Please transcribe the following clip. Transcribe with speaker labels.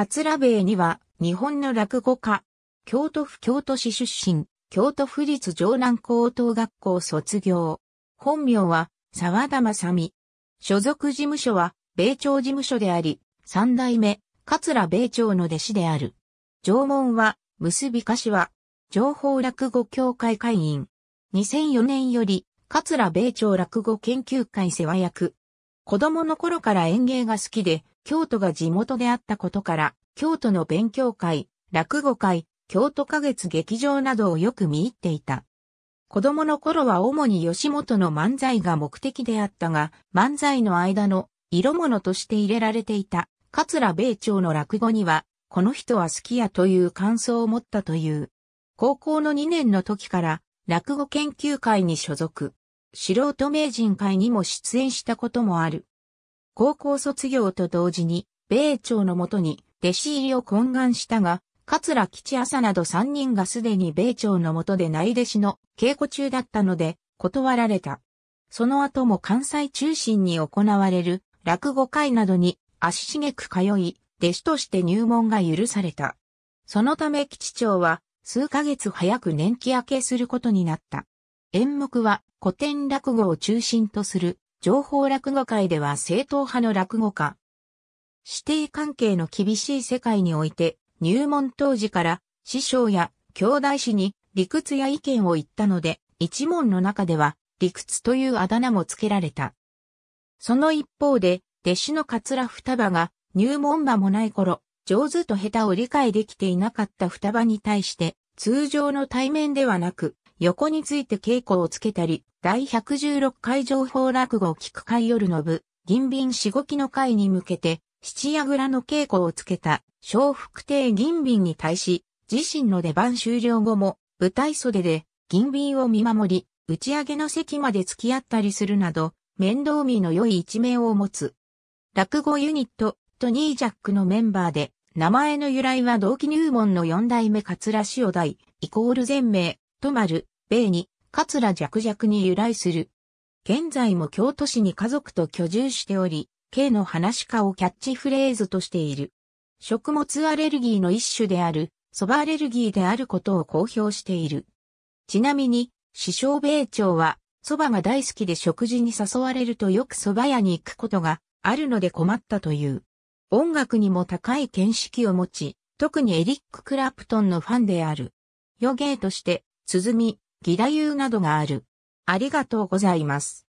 Speaker 1: 桂米には、日本の落語家、京都府京都市出身、京都府立城南高等学校卒業。本名は、沢田正美。所属事務所は、米朝事務所であり、三代目、桂米朝の弟子である。縄文は、結びは、情報落語協会会員。2004年より、桂米朝落語研究会世話役。子供の頃から演芸が好きで、京都が地元であったことから、京都の勉強会、落語会、京都花月劇場などをよく見入っていた。子供の頃は主に吉本の漫才が目的であったが、漫才の間の色物として入れられていた、桂米朝の落語には、この人は好きやという感想を持ったという。高校の2年の時から落語研究会に所属。素人名人会にも出演したこともある。高校卒業と同時に、米朝のもとに弟子入りを懇願したが、桂吉朝など3人がすでに米朝のもとで内弟子の稽古中だったので、断られた。その後も関西中心に行われる落語会などに足しげく通い、弟子として入門が許された。そのため吉長は数ヶ月早く年季明けすることになった。演目は古典落語を中心とする情報落語界では正統派の落語家。指弟関係の厳しい世界において、入門当時から師匠や兄弟子に理屈や意見を言ったので、一門の中では理屈というあだ名も付けられた。その一方で、弟子の桂双葉が入門場もない頃、上手と下手を理解できていなかった双葉に対して、通常の対面ではなく、横について稽古をつけたり、第116回情報落語聞く会夜の部、銀瓶四五期の会に向けて、七夜倉の稽古をつけた、小福亭銀瓶に対し、自身の出番終了後も、舞台袖で、銀瓶を見守り、打ち上げの席まで付き合ったりするなど、面倒見の良い一面を持つ。落語ユニット、トニージャックのメンバーで、名前の由来は同期入門の四代目桂塩代、イコール全名、と丸、米に、桂弱弱に由来する。現在も京都市に家族と居住しており、K の話家をキャッチフレーズとしている。食物アレルギーの一種である、蕎麦アレルギーであることを公表している。ちなみに、師匠米朝は、蕎麦が大好きで食事に誘われるとよく蕎麦屋に行くことがあるので困ったという。音楽にも高い見識を持ち、特にエリック・クラプトンのファンである。予言として、鼓、義太夫などがある。ありがとうございます。